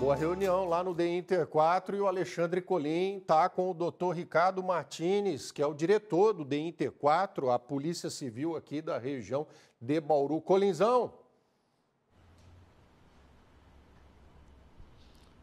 Acabou a reunião lá no The Inter 4 e o Alexandre Colim está com o doutor Ricardo Martins, que é o diretor do The Inter 4, a Polícia Civil aqui da região de Bauru. Colinzão,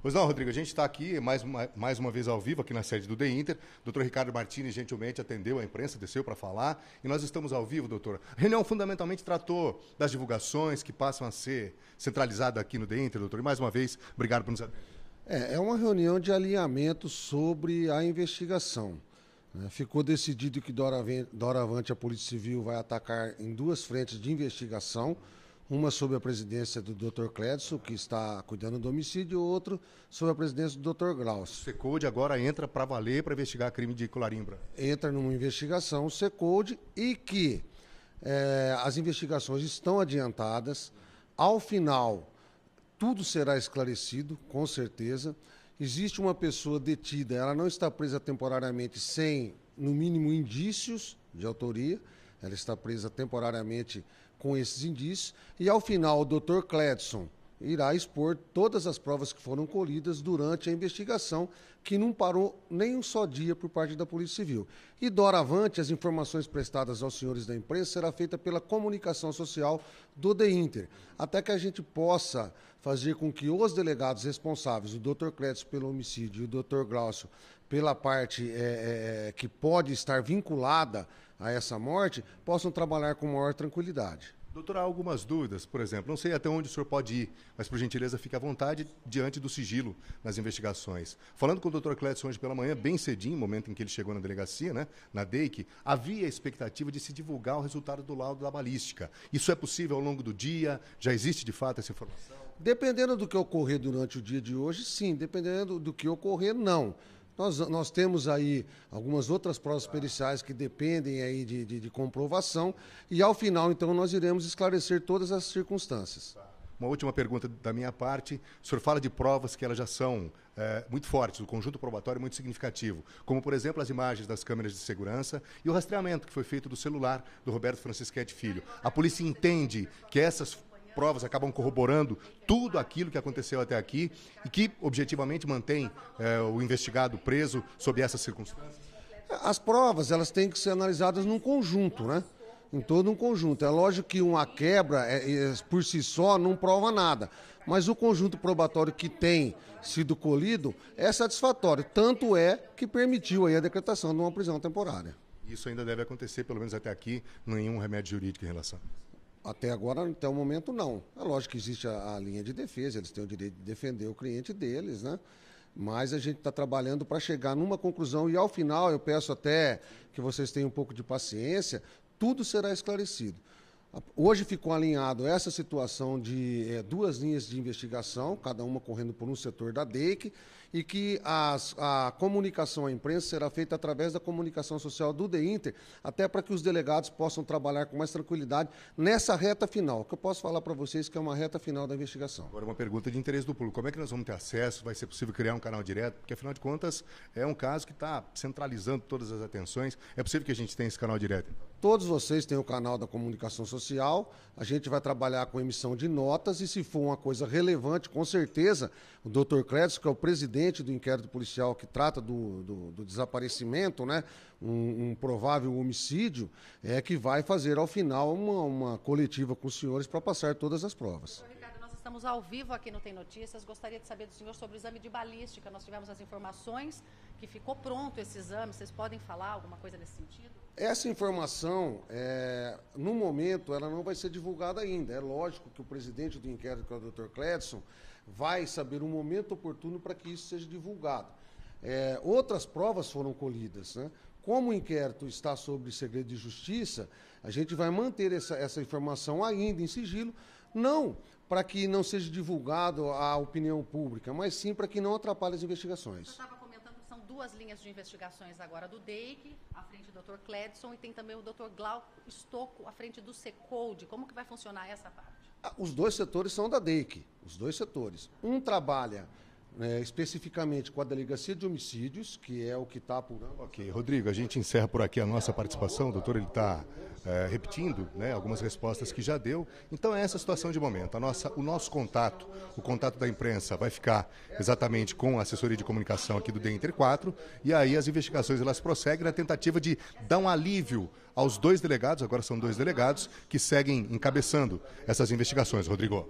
Pois não, Rodrigo, a gente está aqui mais uma, mais uma vez ao vivo aqui na sede do The Inter. Doutor Ricardo Martini gentilmente atendeu a imprensa, desceu para falar. E nós estamos ao vivo, doutor. A reunião fundamentalmente tratou das divulgações que passam a ser centralizadas aqui no The Inter, doutor. E mais uma vez, obrigado por nos atender. É, é uma reunião de alinhamento sobre a investigação. Né? Ficou decidido que doravante a Polícia Civil vai atacar em duas frentes de investigação uma sob a presidência do Dr. Clédson, que está cuidando do homicídio, e outro sob a presidência do Dr. Grau O Secode agora entra para valer para investigar crime de Colarimbra Entra numa investigação, o Secode, e que é, as investigações estão adiantadas. Ao final, tudo será esclarecido, com certeza. Existe uma pessoa detida, ela não está presa temporariamente sem, no mínimo, indícios de autoria ela está presa temporariamente com esses indícios. E ao final, o doutor Cledson, irá expor todas as provas que foram colhidas durante a investigação, que não parou nem um só dia por parte da Polícia Civil. E doravante, as informações prestadas aos senhores da imprensa será feita pela comunicação social do The Inter, até que a gente possa fazer com que os delegados responsáveis, o Dr. Clétis pelo homicídio e o Dr. Glaucio pela parte é, é, é, que pode estar vinculada a essa morte, possam trabalhar com maior tranquilidade. Doutor, há algumas dúvidas, por exemplo, não sei até onde o senhor pode ir, mas por gentileza fique à vontade diante do sigilo nas investigações. Falando com o doutor Clédson hoje pela manhã, bem cedinho, momento em que ele chegou na delegacia, né, na DEIC, havia a expectativa de se divulgar o resultado do laudo da balística. Isso é possível ao longo do dia? Já existe de fato essa informação? Dependendo do que ocorrer durante o dia de hoje, sim. Dependendo do que ocorrer, não. Nós, nós temos aí algumas outras provas periciais que dependem aí de, de, de comprovação e ao final, então, nós iremos esclarecer todas as circunstâncias. Uma última pergunta da minha parte. O senhor fala de provas que elas já são é, muito fortes, o conjunto probatório é muito significativo, como, por exemplo, as imagens das câmeras de segurança e o rastreamento que foi feito do celular do Roberto Francisquete Filho. A polícia entende que essas provas acabam corroborando tudo aquilo que aconteceu até aqui e que objetivamente mantém é, o investigado preso sob essas circunstâncias? As provas elas têm que ser analisadas num conjunto, né? Em todo um conjunto. É lógico que uma quebra é, é, por si só não prova nada, mas o conjunto probatório que tem sido colhido é satisfatório, tanto é que permitiu aí a decretação de uma prisão temporária. Isso ainda deve acontecer, pelo menos até aqui, nenhum remédio jurídico em relação. Até agora, até o momento, não. É lógico que existe a, a linha de defesa, eles têm o direito de defender o cliente deles, né? Mas a gente está trabalhando para chegar numa conclusão e ao final eu peço até que vocês tenham um pouco de paciência, tudo será esclarecido. Hoje ficou alinhado essa situação de é, duas linhas de investigação, cada uma correndo por um setor da DEIC, e que as, a comunicação à imprensa será feita através da comunicação social do DEINTER, até para que os delegados possam trabalhar com mais tranquilidade nessa reta final, que eu posso falar para vocês é que é uma reta final da investigação. Agora, uma pergunta de interesse do público: como é que nós vamos ter acesso? Vai ser possível criar um canal direto? Porque, afinal de contas, é um caso que está centralizando todas as atenções. É possível que a gente tenha esse canal direto? Todos vocês têm o canal da comunicação social social, a gente vai trabalhar com emissão de notas e se for uma coisa relevante, com certeza, o doutor Clédio, que é o presidente do inquérito policial que trata do, do, do desaparecimento, né, um, um, provável homicídio, é que vai fazer ao final uma, uma coletiva com os senhores para passar todas as provas estamos ao vivo aqui no Tem Notícias. Gostaria de saber do senhor sobre o exame de balística. Nós tivemos as informações que ficou pronto esse exame. Vocês podem falar alguma coisa nesse sentido? Essa informação, é, no momento, ela não vai ser divulgada ainda. É lógico que o presidente do inquérito, que é o Dr. Cledson, vai saber o momento oportuno para que isso seja divulgado. É, outras provas foram colhidas, né? Como o inquérito está sobre segredo de justiça, a gente vai manter essa, essa informação ainda em sigilo. Não para que não seja divulgado à opinião pública, mas sim para que não atrapalhe as investigações. Você estava comentando que são duas linhas de investigações agora do DEIC, à frente do Dr. Cledson, e tem também o Dr. Glauco Estocco, à frente do SECOLD. Como que vai funcionar essa parte? Ah, os dois setores são da DEIC, os dois setores. Um trabalha né, especificamente com a Delegacia de Homicídios, que é o que está apurando. Ok, Rodrigo, a gente encerra por aqui a nossa participação. O doutor ele está é, repetindo né, algumas respostas que já deu. Então, é essa a situação de momento. A nossa, o nosso contato, o contato da imprensa, vai ficar exatamente com a assessoria de comunicação aqui do Dentre 4. E aí as investigações elas prosseguem na tentativa de dar um alívio aos dois delegados, agora são dois delegados, que seguem encabeçando essas investigações, Rodrigo.